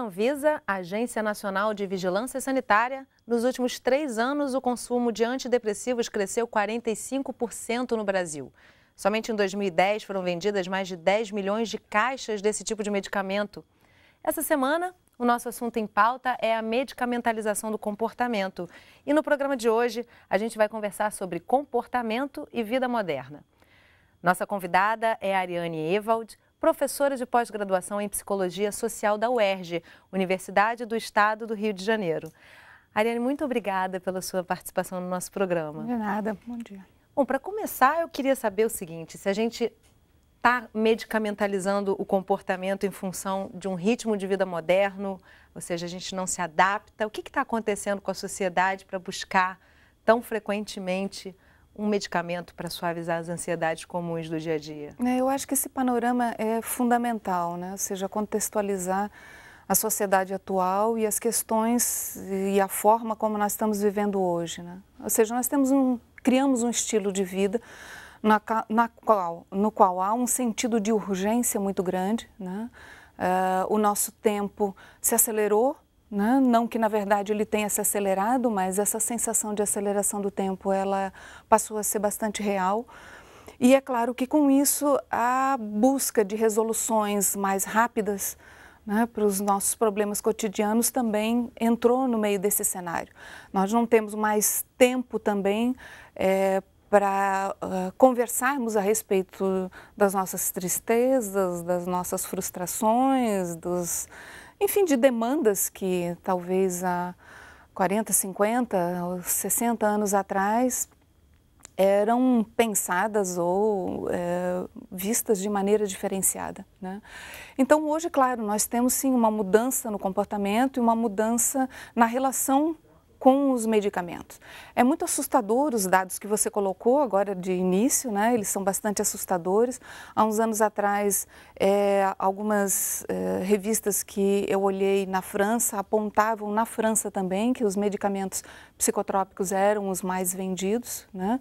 Anvisa, Agência Nacional de Vigilância Sanitária, nos últimos três anos o consumo de antidepressivos cresceu 45% no Brasil. Somente em 2010 foram vendidas mais de 10 milhões de caixas desse tipo de medicamento. Essa semana, o nosso assunto em pauta é a medicamentalização do comportamento. E no programa de hoje, a gente vai conversar sobre comportamento e vida moderna. Nossa convidada é a Ariane Ewald, professora de pós-graduação em Psicologia Social da UERJ, Universidade do Estado do Rio de Janeiro. Ariane, muito obrigada pela sua participação no nosso programa. De nada, bom dia. Bom, para começar, eu queria saber o seguinte: se a gente está medicamentalizando o comportamento em função de um ritmo de vida moderno, ou seja, a gente não se adapta, o que está acontecendo com a sociedade para buscar tão frequentemente um medicamento para suavizar as ansiedades comuns do dia a dia? É, eu acho que esse panorama é fundamental, né? ou seja, contextualizar a sociedade atual e as questões e a forma como nós estamos vivendo hoje. Né? Ou seja, nós temos um, criamos um estilo de vida na, na qual, no qual há um sentido de urgência muito grande, né? Uh, o nosso tempo se acelerou né? Não que, na verdade, ele tenha se acelerado, mas essa sensação de aceleração do tempo, ela passou a ser bastante real. E é claro que, com isso, a busca de resoluções mais rápidas né, para os nossos problemas cotidianos também entrou no meio desse cenário. Nós não temos mais tempo também é, para uh, conversarmos a respeito das nossas tristezas, das nossas frustrações, dos, enfim, de demandas que talvez há 40, 50, 60 anos atrás eram pensadas ou é, vistas de maneira diferenciada. Né? Então, hoje, claro, nós temos sim uma mudança no comportamento e uma mudança na relação com os medicamentos. É muito assustador os dados que você colocou agora de início, né? eles são bastante assustadores. Há uns anos atrás, é, algumas é, revistas que eu olhei na França apontavam na França também que os medicamentos psicotrópicos eram os mais vendidos, né?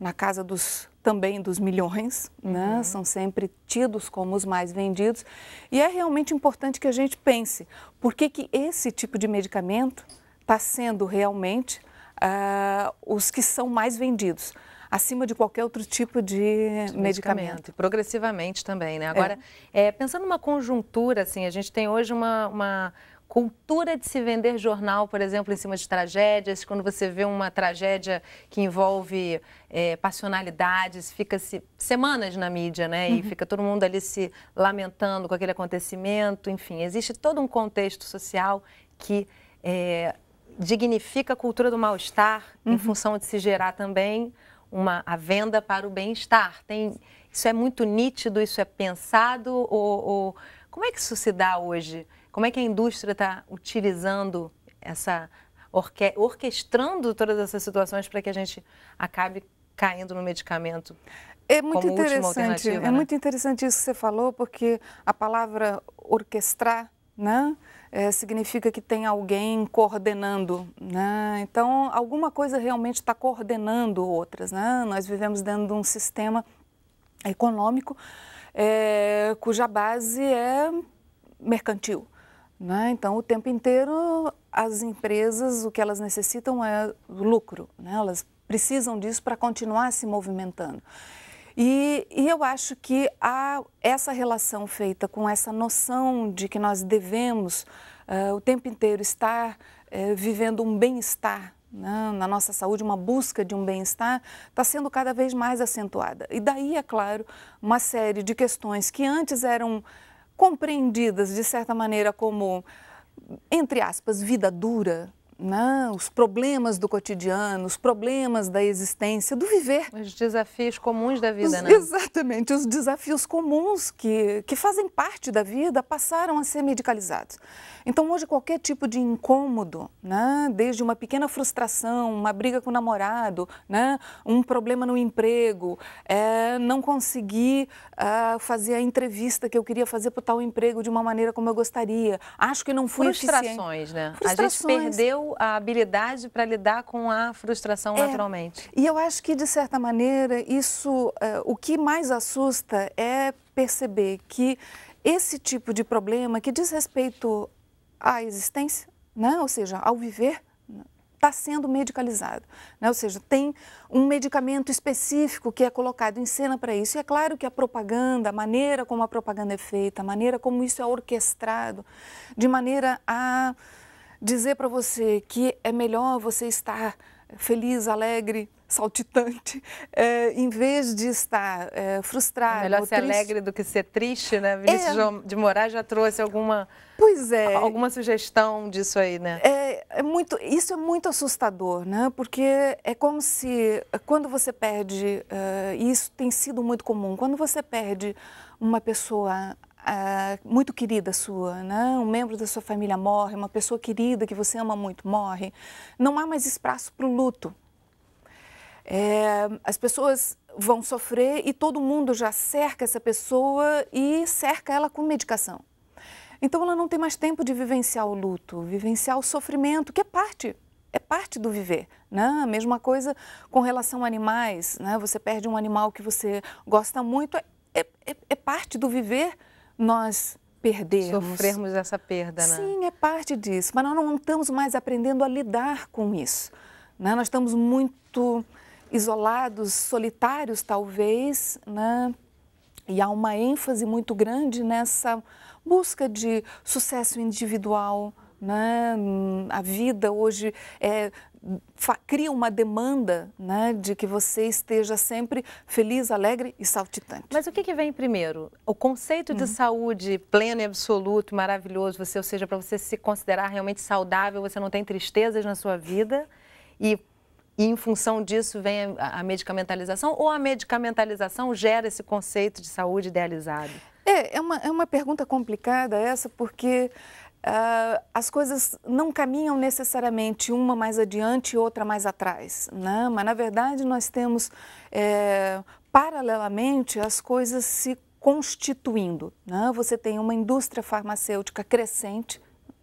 na casa dos também dos milhões, né? uhum. né? são sempre tidos como os mais vendidos. E é realmente importante que a gente pense por que, que esse tipo de medicamento está sendo realmente uh, os que são mais vendidos acima de qualquer outro tipo de, de medicamento. medicamento. Progressivamente também, né? É. Agora, é. É, pensando numa conjuntura, assim, a gente tem hoje uma, uma cultura de se vender jornal, por exemplo, em cima de tragédias, quando você vê uma tragédia que envolve é, passionalidades, fica-se semanas na mídia, né? E uhum. fica todo mundo ali se lamentando com aquele acontecimento, enfim, existe todo um contexto social que é, dignifica a cultura do mal-estar uhum. em função de se gerar também uma, a venda para o bem-estar. Tem, isso é muito nítido, isso é pensado? Ou, ou, como é que isso se dá hoje? Como é que a indústria está utilizando essa. Orque, orquestrando todas essas situações para que a gente acabe caindo no medicamento? É muito interessante. É né? muito interessante isso que você falou, porque a palavra orquestrar, né? é, significa que tem alguém coordenando, né? Então, alguma coisa realmente está coordenando outras, né? Nós vivemos dentro de um sistema econômico é, cuja base é mercantil, né? Então, o tempo inteiro as empresas o que elas necessitam é lucro, né? Elas precisam disso para continuar se movimentando. E, e, eu acho que há essa relação feita com essa noção de que nós devemos uh, o tempo inteiro estar uh, vivendo um bem-estar né, na nossa saúde, uma busca de um bem-estar, está sendo cada vez mais acentuada. E daí, é claro, uma série de questões que antes eram compreendidas de certa maneira como, entre aspas, vida dura, né, os problemas do cotidiano, os problemas da existência, do viver. Os desafios comuns da vida, os, né? Exatamente, os desafios comuns que, que fazem parte da vida passaram a ser medicalizados. Então, hoje, qualquer tipo de incômodo, né, desde uma pequena frustração, uma briga com o namorado, né, um problema no emprego, é, não conseguir é, fazer a entrevista que eu queria fazer para o tal emprego de uma maneira como eu gostaria, acho que não fui Frustrações, eficiente. né? Frustrações. A gente perdeu a habilidade para lidar com a frustração é, naturalmente. E eu acho que, de certa maneira, isso, uh, o que mais assusta é perceber que esse tipo de problema que diz respeito à existência, né? ou seja, ao viver, está sendo medicalizado. Né? Ou seja, tem um medicamento específico que é colocado em cena para isso. E é claro que a propaganda, a maneira como a propaganda é feita, a maneira como isso é orquestrado, de maneira a dizer para você que é melhor você estar feliz, alegre, saltitante, é, em vez de estar é, frustrado. É melhor ser triste. alegre do que ser triste, né? Vinícius é. de Moraes já trouxe alguma. Pois é. Alguma sugestão disso aí, né? É, é muito, isso é muito assustador, né? Porque é como se quando você perde, uh, e isso tem sido muito comum, quando você perde uma pessoa ah, muito querida sua, né? um membro da sua família morre, uma pessoa querida que você ama muito morre, não há mais espaço para o luto. É, as pessoas vão sofrer e todo mundo já cerca essa pessoa e cerca ela com medicação. Então ela não tem mais tempo de vivenciar o luto, vivenciar o sofrimento, que é parte é parte do viver, né? A mesma coisa com relação a animais, né? Você perde um animal que você gosta muito, é, é, é parte do viver nós perdermos. Sofrermos essa perda, né? Sim, é parte disso, mas nós não estamos mais aprendendo a lidar com isso. Né? Nós estamos muito isolados, solitários talvez, né? E há uma ênfase muito grande nessa busca de sucesso individual, né? Hum, a vida hoje é cria uma demanda né, de que você esteja sempre feliz, alegre e saltitante. Mas o que, que vem primeiro? O conceito de uhum. saúde pleno e absoluto, maravilhoso, você, ou seja, para você se considerar realmente saudável, você não tem tristezas na sua vida e, e em função disso vem a, a medicamentalização ou a medicamentalização gera esse conceito de saúde idealizado? É, é uma, é uma pergunta complicada essa porque Uh, as coisas não caminham necessariamente uma mais adiante e outra mais atrás, né? mas na verdade nós temos é, paralelamente as coisas se constituindo. Né? Você tem uma indústria farmacêutica crescente,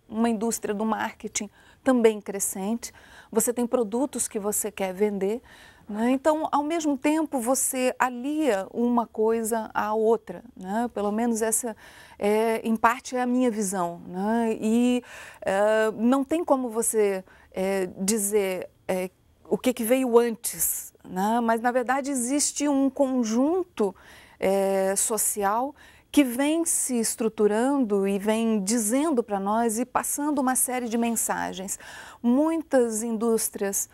uma indústria do marketing também crescente, você tem produtos que você quer vender, né? Então, ao mesmo tempo, você alia uma coisa à outra, né? pelo menos essa, é, em parte, é a minha visão. Né? E é, não tem como você é, dizer é, o que, que, veio antes, né? mas, na verdade, existe um conjunto é, social que vem se estruturando e vem dizendo para nós e passando uma série de mensagens. Muitas indústrias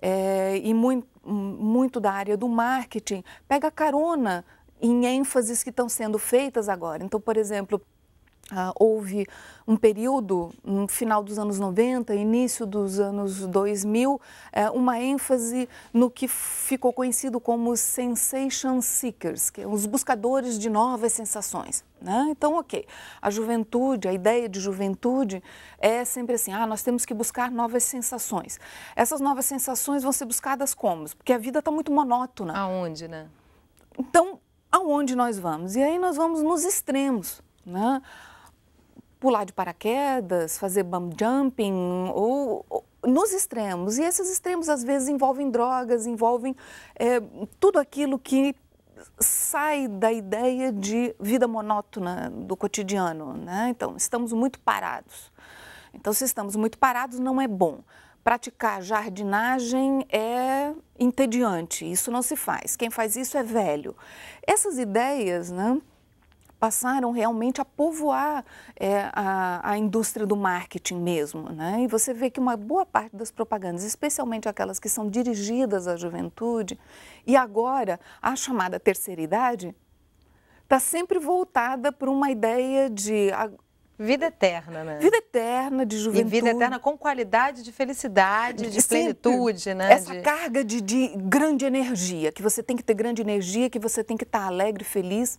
é, e muito, muito da área do marketing pega carona em ênfases que estão sendo feitas agora. Então, por exemplo, Uh, houve um período, no final dos anos 90, início dos anos 2000, uh, é, uma ênfase no que ficou conhecido como sensation seekers, que é os buscadores de novas sensações. Né? Então, ok, a juventude, a ideia de juventude é sempre assim, ah, nós temos que buscar novas sensações. Essas novas sensações vão ser buscadas como? Porque a vida está muito monótona. Aonde, né? Então, aonde nós vamos? E aí nós vamos nos extremos, né? pular de paraquedas, fazer bum jumping ou, ou nos extremos. E esses extremos às vezes envolvem drogas, envolvem é, tudo aquilo que sai da ideia de vida monótona do cotidiano, né? Então estamos muito parados. Então se estamos muito parados não é bom. Praticar jardinagem é entediante, isso não se faz. Quem faz isso é velho. Essas ideias, né? passaram realmente a povoar é, a, a, indústria do marketing mesmo. Né? E você vê que uma boa parte das propagandas, especialmente aquelas que são dirigidas à juventude, e agora a chamada terceira idade, está sempre voltada para uma ideia de Vida eterna, né? Vida eterna de juventude. E vida eterna com qualidade de felicidade, de, de plenitude, né? Essa de... carga de, de, grande energia, que você tem que ter grande energia, que você tem que estar tá alegre, feliz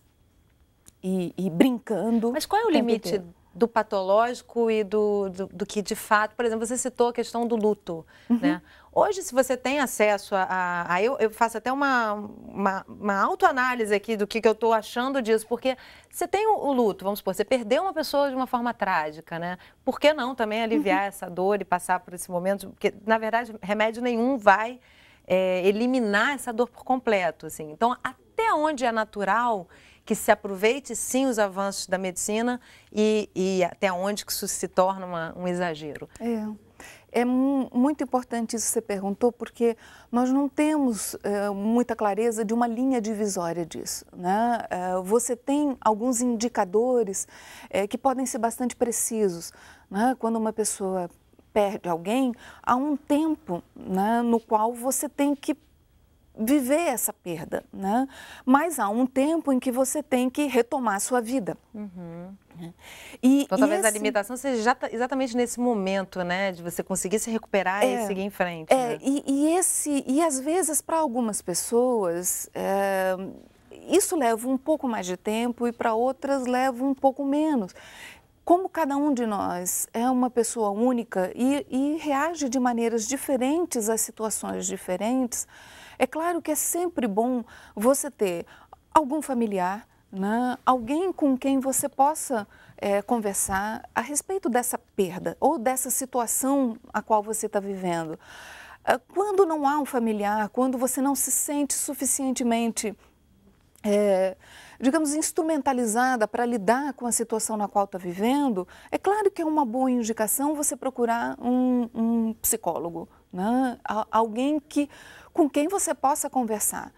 e, e brincando. Mas qual é o limite inteiro? do patológico e do, do, do, que de fato, por exemplo, você citou a questão do luto, uhum. né? Hoje, se você tem acesso a. a, a eu, eu, faço até uma, uma, uma autoanálise aqui do que, que eu estou achando disso, porque você tem o, o, luto, vamos supor, você perdeu uma pessoa de uma forma trágica, né? Por que não também aliviar uhum. essa dor e passar por esse momento? Porque, na verdade, remédio nenhum vai é, eliminar essa dor por completo, assim. Então, até onde é natural que se aproveite sim os avanços da medicina e, e até onde que isso se torna uma, um exagero. É. é muito importante isso que você perguntou, porque nós não temos é, muita clareza de uma linha divisória disso. Né? É, você tem alguns indicadores é, que podem ser bastante precisos. Né? Quando uma pessoa perde alguém, há um tempo né, no qual você tem que viver essa perda, né? Mas há um tempo em que você tem que retomar a sua vida. Uhum. Né? E, então, talvez esse... a limitação seja exatamente nesse momento, né? De você conseguir se recuperar é, e seguir em frente. É, né? e, e, esse, e às vezes, para algumas pessoas, é, isso leva um pouco mais de tempo e para outras leva um pouco menos. Como cada um de nós é uma pessoa única e, e reage de maneiras diferentes às situações diferentes, é claro que é sempre bom você ter algum familiar, né? alguém com quem você possa é, conversar a respeito dessa perda ou dessa situação a qual você está vivendo. Ah, quando não há um familiar, quando você não se sente suficientemente é, digamos, instrumentalizada para lidar com a situação na qual está vivendo, é claro que é uma boa indicação você procurar um, um psicólogo, né? alguém que, com quem você possa conversar.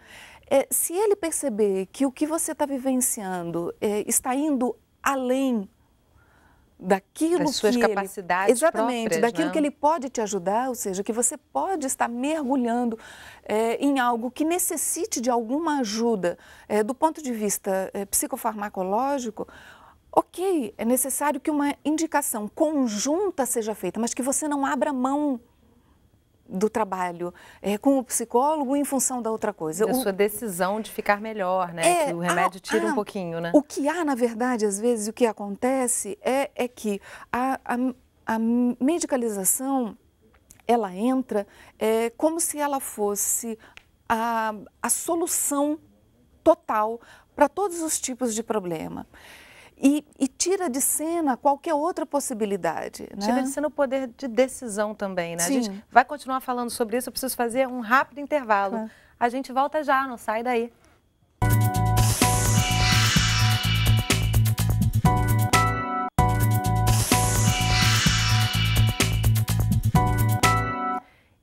É, se ele perceber que o que você está vivenciando é, está indo além daquilo das suas que capacidades ele, exatamente próprias, daquilo né? que ele pode te ajudar ou seja que você pode estar mergulhando é, em algo que necessite de alguma ajuda é, do ponto de vista é, psicofarmacológico ok é necessário que uma indicação conjunta seja feita mas que você não abra mão do trabalho é, com o psicólogo em função da outra coisa. Da o... sua decisão de ficar melhor, né? É, que o remédio ah, tira um ah, pouquinho, né? O que há, na verdade, às vezes, o que acontece é, é que a, a, a medicalização, ela entra é, como se ela fosse a, a solução total para todos os tipos de problema. E, e, tira de cena qualquer outra possibilidade. Né? Tira de cena o poder de decisão também, né? Sim. A gente vai continuar falando sobre isso, eu preciso fazer um rápido intervalo. É. A gente volta já, não sai daí.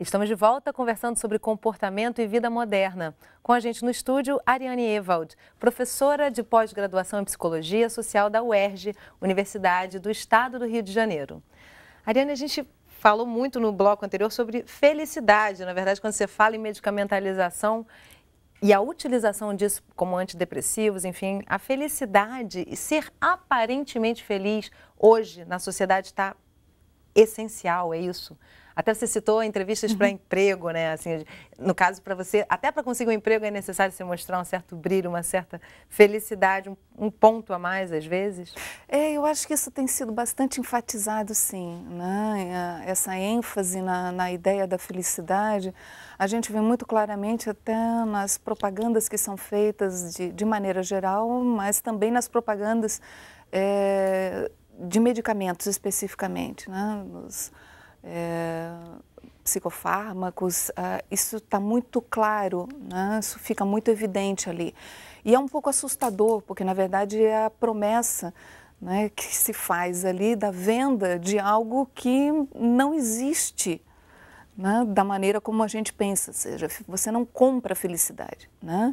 Estamos de volta conversando sobre comportamento e vida moderna. Com a gente no estúdio, Ariane Ewald, professora de pós-graduação em Psicologia Social da UERJ, Universidade do Estado do Rio de Janeiro. Ariane, a gente falou muito no bloco anterior sobre felicidade. Na verdade, quando você fala em medicamentalização e a utilização disso como antidepressivos, enfim, a felicidade e ser aparentemente feliz hoje na sociedade está essencial, é isso? Até você citou entrevistas para uhum. emprego, né? Assim, no caso, para você, até para conseguir um emprego é necessário se mostrar um certo brilho, uma certa felicidade, um, um ponto a mais às vezes? É, eu acho que isso tem sido bastante enfatizado, sim. Né? Essa ênfase na, na ideia da felicidade, a gente vê muito claramente até nas propagandas que são feitas de, de maneira geral, mas também nas propagandas é, de medicamentos especificamente. Né? Nos, é, psicofármacos, ah, isso está muito claro, né? isso fica muito evidente ali. E é um pouco assustador, porque na verdade é a promessa né, que se faz ali da venda de algo que não existe. Né, da maneira como a gente pensa, ou seja, você não compra a felicidade. Né?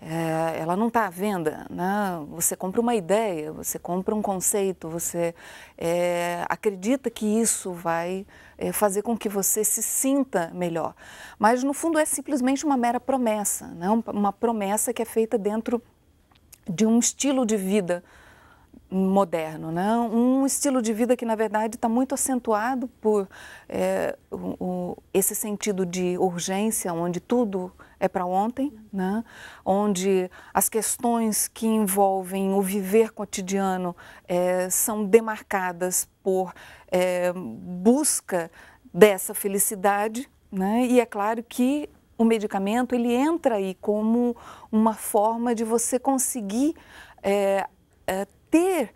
é, ela não está à venda. Né? Você compra uma ideia, você compra um conceito, você é, acredita que isso vai é, fazer com que você se sinta melhor. Mas, no fundo, é simplesmente uma mera promessa né? uma promessa que é feita dentro de um estilo de vida moderno, né? um estilo de vida que na verdade está muito acentuado por é, o, o, esse sentido de urgência, onde tudo é para ontem, né? onde as questões que envolvem o viver cotidiano é, são demarcadas por é, busca dessa felicidade, né? e é claro que o medicamento ele entra aí como uma forma de você conseguir é, é ter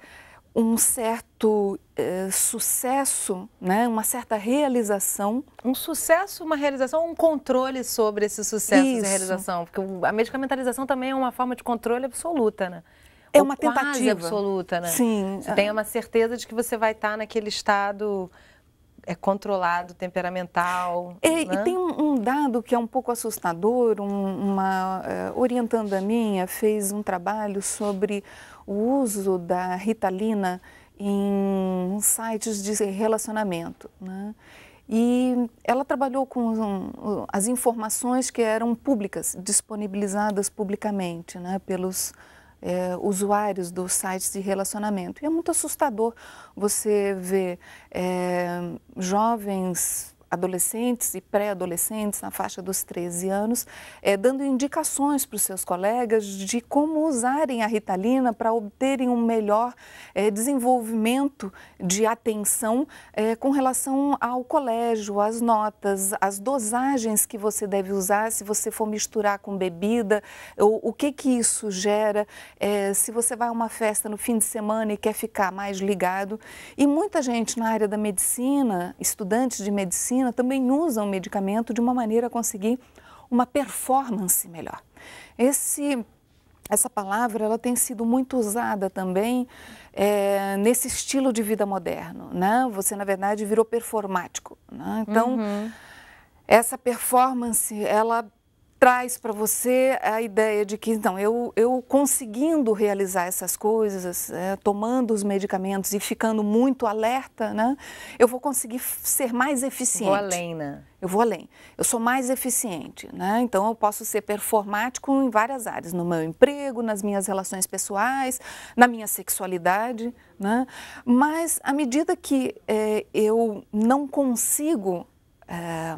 um certo eh, sucesso, né? uma certa realização. Um sucesso, uma realização, um controle sobre esse sucesso Isso. e realização. Porque a medicamentalização também é uma forma de controle absoluta, né? É Ou uma tentativa. absoluta, né? Sim. Você tem uma certeza de que você vai estar naquele estado é controlado, temperamental. É, né? E tem um, um, dado que é um pouco assustador. Um, uma uh, eh, orientanda minha fez um trabalho sobre o uso da ritalina em sites de relacionamento. Né? E ela trabalhou com as informações que eram públicas, disponibilizadas publicamente né, pelos é, usuários dos sites de relacionamento. E é muito assustador você ver é, jovens adolescentes e pré-adolescentes na faixa dos 13 anos, é, dando indicações para os seus colegas de como usarem a ritalina para obterem um melhor é, desenvolvimento de atenção é, com relação ao colégio, às notas, às dosagens que você deve usar se você for misturar com bebida, ou, o que que isso gera, se você vai a uma festa no fim de semana e quer ficar mais ligado. E muita gente na área da medicina, estudantes de medicina, também usam o medicamento de uma maneira a conseguir uma performance melhor. Esse essa palavra ela tem sido muito usada também é, nesse estilo de vida moderno, né? Você na verdade virou performático, né? Então uhum. essa performance ela traz para você a ideia de que, não, eu, eu conseguindo realizar essas coisas, é, tomando os medicamentos e ficando muito alerta, né, eu vou conseguir ser mais eficiente. Vou além, né? Eu vou além. Eu sou mais eficiente, né? Então eu posso ser performático em várias áreas, no meu emprego, nas minhas relações pessoais, na minha sexualidade, né? Mas à medida que é, eu não consigo é,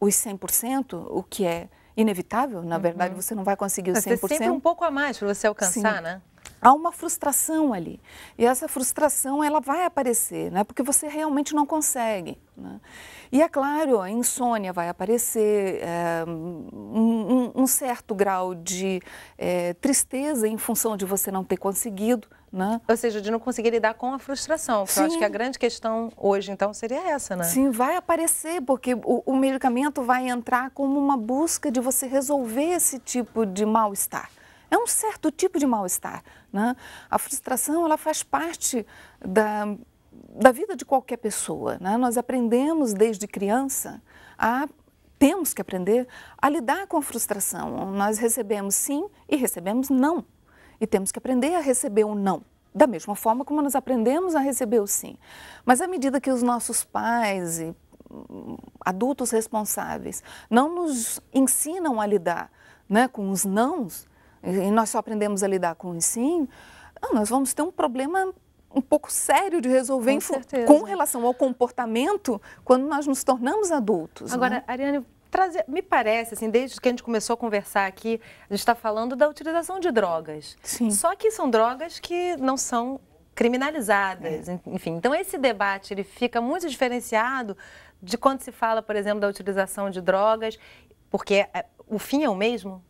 os 100%, o que é inevitável, na uhum. verdade, você não vai conseguir Mas o 100%. Mas sempre um pouco a mais para você alcançar, Sim. né? há uma frustração ali e essa frustração ela vai aparecer né porque você realmente não consegue né? e é claro a insônia vai aparecer é, um, um, certo grau de é, tristeza em função de você não ter conseguido né? Ou seja, de não conseguir lidar com a frustração. Porque eu acho que a grande questão hoje, então, seria essa, né? Sim, vai aparecer, porque o, o medicamento vai entrar como uma busca de você resolver esse tipo de mal-estar. É um certo tipo de mal-estar. Né? A frustração ela faz parte da, da vida de qualquer pessoa. Né? Nós aprendemos desde criança a temos que aprender a lidar com a frustração. Nós recebemos sim e recebemos não. E temos que aprender a receber o não. Da mesma forma como nós aprendemos a receber o sim. Mas à medida que os nossos pais e hum, adultos responsáveis não nos ensinam a lidar né, com os nãos, e nós só aprendemos a lidar com os sim, ah, nós vamos ter um problema um pouco sério de resolver com, com relação ao comportamento quando nós nos tornamos adultos. Agora, né? Ariane, trazer, me parece, assim, desde que a gente começou a conversar aqui, a gente está falando da utilização de drogas. Sim. Só que são drogas que não são criminalizadas, é. enfim. Então esse debate ele fica muito diferenciado de quando se fala, por exemplo, da utilização de drogas, porque é, o fim é o mesmo?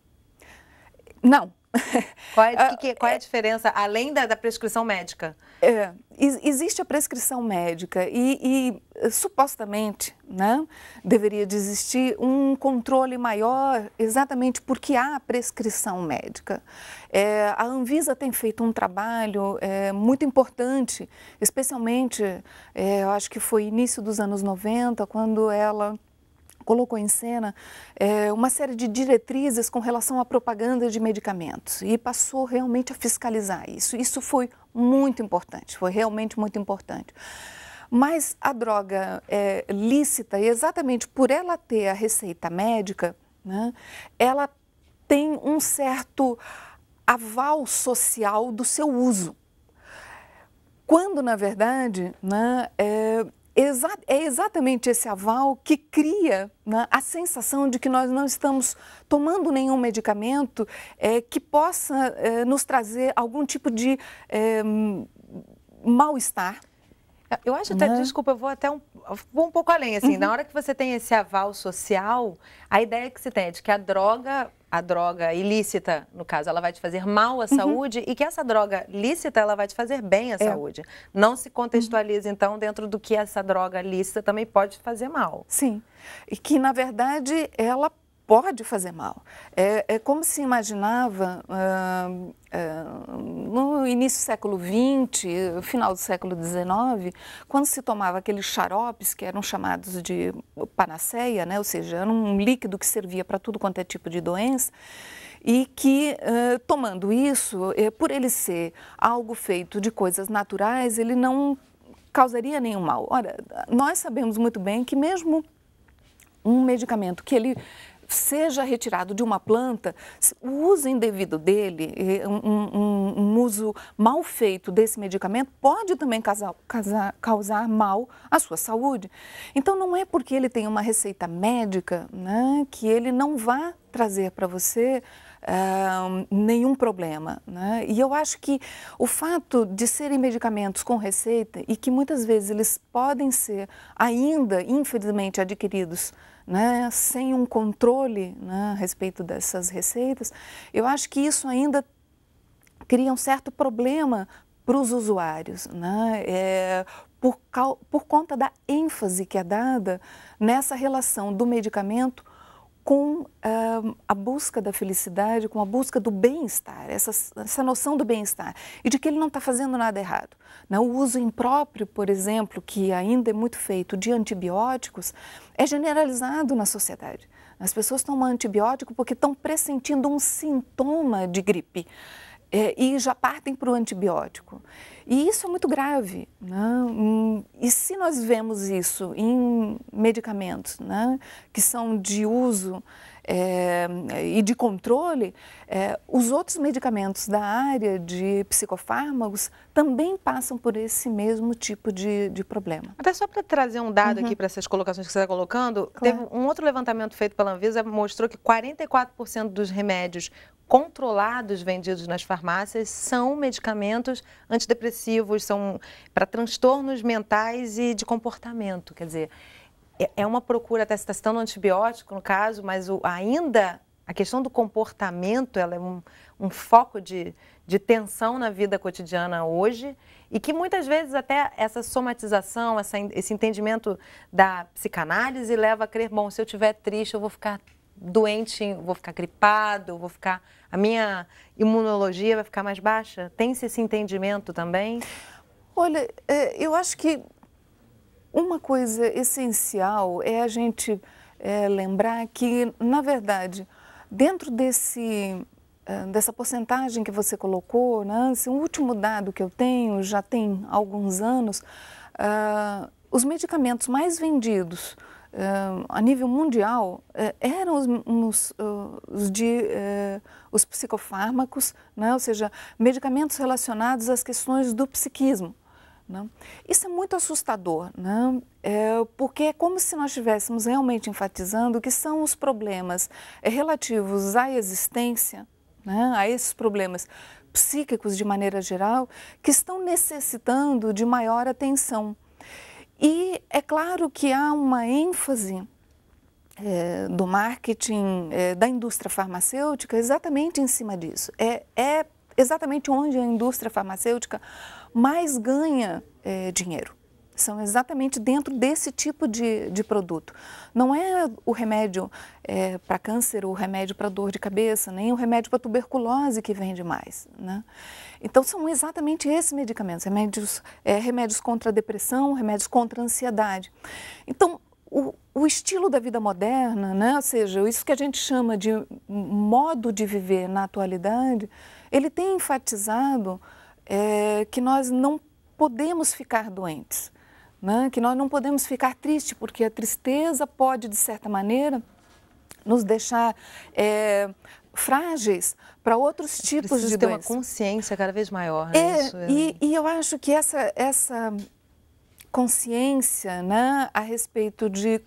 Não, Qual é, ah, que, qual é a é diferença, além da, da prescrição médica? É, existe a prescrição médica e, e, eh, supostamente né, deveria existir um controle maior exatamente porque há prescrição médica. É, a Anvisa tem feito um trabalho é, muito importante, especialmente, é, eu acho que foi início dos anos 90, quando ela colocou em cena é, uma série de diretrizes com relação à propaganda de medicamentos e passou realmente a fiscalizar isso. Isso foi muito importante, foi realmente muito importante. Mas a droga é, lícita, exatamente por ela ter a receita médica, né, ela tem um certo aval social do seu uso. Quando, na verdade, né, é, é exatamente esse aval que cria né, a sensação de que nós não estamos tomando nenhum medicamento é, que possa é, nos trazer algum tipo de é, mal-estar. Eu acho até, né? desculpa, eu vou até um, vou um pouco além, assim, uhum. na hora que você tem esse aval social, a ideia que se tem é de que a droga a droga ilícita, no caso, ela vai te fazer mal à uhum. saúde e que essa droga lícita ela vai te fazer bem à é. saúde. Não se contextualiza, uhum. então, dentro do que essa droga lícita também pode fazer mal. Sim. E que, na verdade, ela pode fazer mal. É, é como se imaginava uh, uh, no início do século XX, final do século XIX, quando se tomava aqueles xaropes que eram chamados de panaceia, né? ou seja, era um líquido que servia para tudo quanto é tipo de doença e que, ah, tomando isso, eh, por ele ser algo feito de coisas naturais, ele não causaria nenhum mal. Ora, nós sabemos muito bem que mesmo um medicamento que ele seja retirado de uma planta, o uso indevido dele, um, um, um uso mal feito desse medicamento, pode também causar, causar, causar mal à sua saúde. Então, não é porque ele tem uma receita médica né, que ele não vá trazer para você Uh, nenhum problema. Né? E eu acho que o fato de serem medicamentos com receita e que muitas vezes eles podem ser ainda, infelizmente, adquiridos né, sem um controle né, a respeito dessas receitas, eu acho que isso ainda cria um certo problema para os usuários, né, é, por, por conta da ênfase que é dada nessa relação do medicamento com uh, a busca da felicidade, com a busca do bem-estar, essa, essa noção do bem-estar e de que ele não está fazendo nada errado. Né? O uso impróprio, por exemplo, que ainda é muito feito de antibióticos, é generalizado na sociedade. As pessoas tomam antibiótico porque estão pressentindo um sintoma de gripe é, e já partem para o antibiótico. E isso é muito grave. Né? Hum, e se nós vemos isso em medicamentos né, que são de uso é, e de controle, é, os outros medicamentos da área de psicofármacos também passam por esse mesmo tipo de, de problema. Até só para trazer um dado uhum. aqui para essas colocações que você está colocando, claro. teve um outro levantamento feito pela Anvisa mostrou que 44% dos remédios controlados vendidos nas farmácias são medicamentos antidepressivos, são para transtornos mentais e de comportamento. Quer dizer, é, é uma procura, até se está citando antibiótico no caso, mas o, ainda a questão do comportamento ela é um, um foco de, de tensão na vida cotidiana hoje e que muitas vezes até essa somatização, essa, esse entendimento da psicanálise leva a crer, bom, se eu estiver triste eu vou ficar doente, vou ficar gripado, vou ficar a minha imunologia vai ficar mais baixa? tem esse entendimento também? Olha, é, eu acho que uma coisa essencial é a gente é, lembrar que, na verdade, dentro desse, é, dessa porcentagem que você colocou, né, assim, o último dado que eu tenho, já tem alguns anos, ah, os medicamentos mais vendidos uh, a nível mundial uh, eram os, os, os de, os psicofármacos, né? ou seja, medicamentos relacionados às questões do psiquismo. Né? Isso é muito assustador, né? é, porque é como se nós estivéssemos realmente enfatizando que são os problemas eh, relativos à existência, né? a esses problemas psíquicos de maneira geral, que estão necessitando de maior atenção. E é claro que há uma ênfase é, do marketing é, da indústria farmacêutica exatamente em cima disso. É, é exatamente onde a indústria farmacêutica mais ganha é, dinheiro são exatamente dentro desse tipo de, de produto. Não é o remédio é, para câncer, o remédio para dor de cabeça, nem o remédio para tuberculose que vende mais. Né? Então são exatamente esses medicamentos, remédios, é, remédios contra a depressão, remédios contra a ansiedade. Então o, o, estilo da vida moderna, né? ou seja, isso que a gente chama de modo de viver na atualidade, ele tem enfatizado é, que nós não podemos ficar doentes né? que nós não podemos ficar tristes, porque a tristeza pode, de certa maneira, nos deixar é, frágeis para outros tipos Preciso de ter Tem uma consciência cada vez maior. Né? É, Isso, é... E, e, eu acho que essa, essa consciência né, a respeito de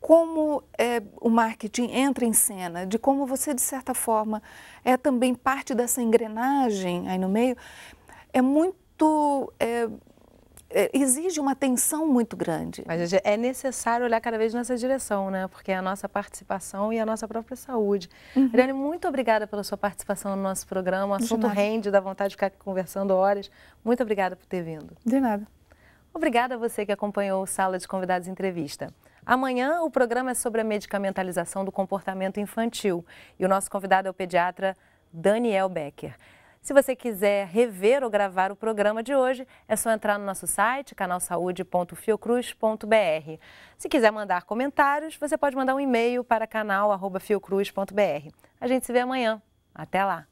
como é, o marketing entra em cena, de como você, de certa forma, é também parte dessa engrenagem aí no meio, é muito é, é, exige uma atenção muito grande. Mas é necessário olhar cada vez nessa direção, né? Porque é a nossa participação e a nossa própria saúde. Uhum. Adriane, muito obrigada pela sua participação no nosso programa. O assunto rende, dá vontade de ficar conversando horas. Muito obrigada por ter vindo. De nada. Obrigada a você que acompanhou o Sala de Convidados Entrevista. Amanhã o programa é sobre a medicamentalização do comportamento infantil e o nosso convidado é o pediatra Daniel Becker. Se você quiser rever ou gravar o programa de hoje, é só entrar no nosso site, canalsaude.fiocruz.br. Se quiser mandar comentários, você pode mandar um e-mail para canal.fiocruz.br. A gente se vê amanhã. Até lá!